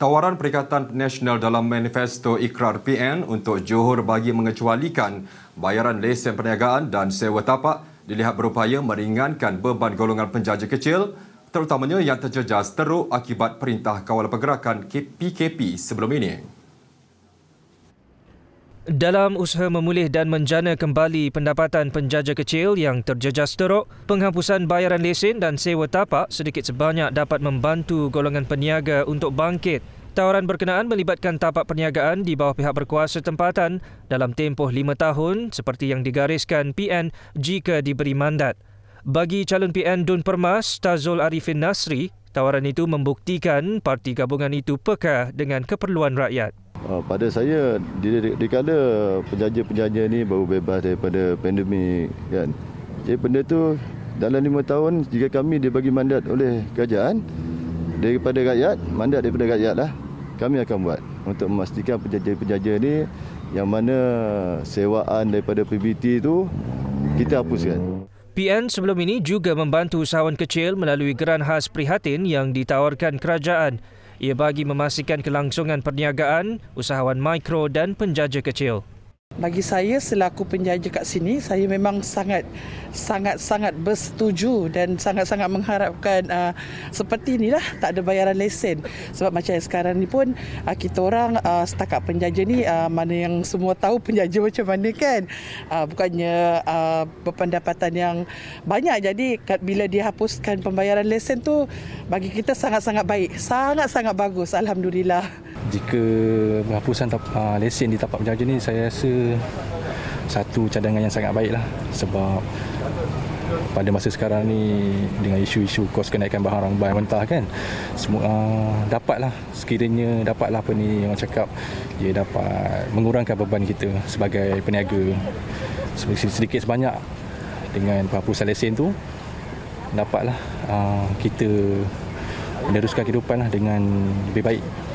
Tawaran Perikatan Nasional dalam manifesto ikrar PN untuk Johor bagi mengecualikan bayaran lesen perniagaan dan sewa tapak dilihat berupaya meringankan beban golongan penjaja kecil terutamanya yang terjejas teruk akibat perintah kawal pergerakan PKP sebelum ini. Dalam usaha memulih dan menjana kembali pendapatan penjaja kecil yang terjejas teruk, penghapusan bayaran lesen dan sewa tapak sedikit sebanyak dapat membantu golongan peniaga untuk bangkit. Tawaran berkenaan melibatkan tapak perniagaan di bawah pihak berkuasa tempatan dalam tempoh lima tahun seperti yang digariskan PN jika diberi mandat. Bagi calon PN Dun Permas, Tazul Arifin Nasri, tawaran itu membuktikan parti gabungan itu peka dengan keperluan rakyat. Ah, pada saya, di, di, kala penjaja-penjaja ni baru bebas daripada pandemik kan. Jadi benda tu dalam lima tahun jika kami bagi mandat oleh kerajaan daripada rakyat, mandat daripada rakyat lah kami akan buat untuk memastikan penjaja-penjaja ni yang mana sewaan daripada PBT tu kita hapuskan. PN sebelum ini juga membantu usahawan kecil melalui geran khas prihatin yang ditawarkan kerajaan ia bagi memastikan kelangsungan perniagaan, usahawan mikro dan penjaja kecil bagi saya selaku penjaja kat sini saya memang sangat sangat sangat bersetuju dan sangat-sangat mengharapkan uh, seperti inilah tak ada bayaran lesen sebab macam yang sekarang ni pun uh, kita orang uh, setakat penjaja ni uh, mana yang semua tahu penjaja macam mana kan uh, bukannya uh, berpendapatan yang banyak jadi kat, bila dihapuskan pembayaran lesen tu bagi kita sangat-sangat baik sangat-sangat bagus alhamdulillah jika penghapusan lesen di tapak penjaja ni saya rasa satu cadangan yang sangat baiklah sebab pada masa sekarang ni dengan isu-isu kos kenaikan bahan rambai mentah kan semua uh, dapatlah sekiranya dapatlah apa ni orang cakap dia dapat mengurangkan beban kita sebagai peniaga sedikit sebanyak dengan 40 lesen tu dapatlah uh, kita meneruskan kehidupan dengan lebih baik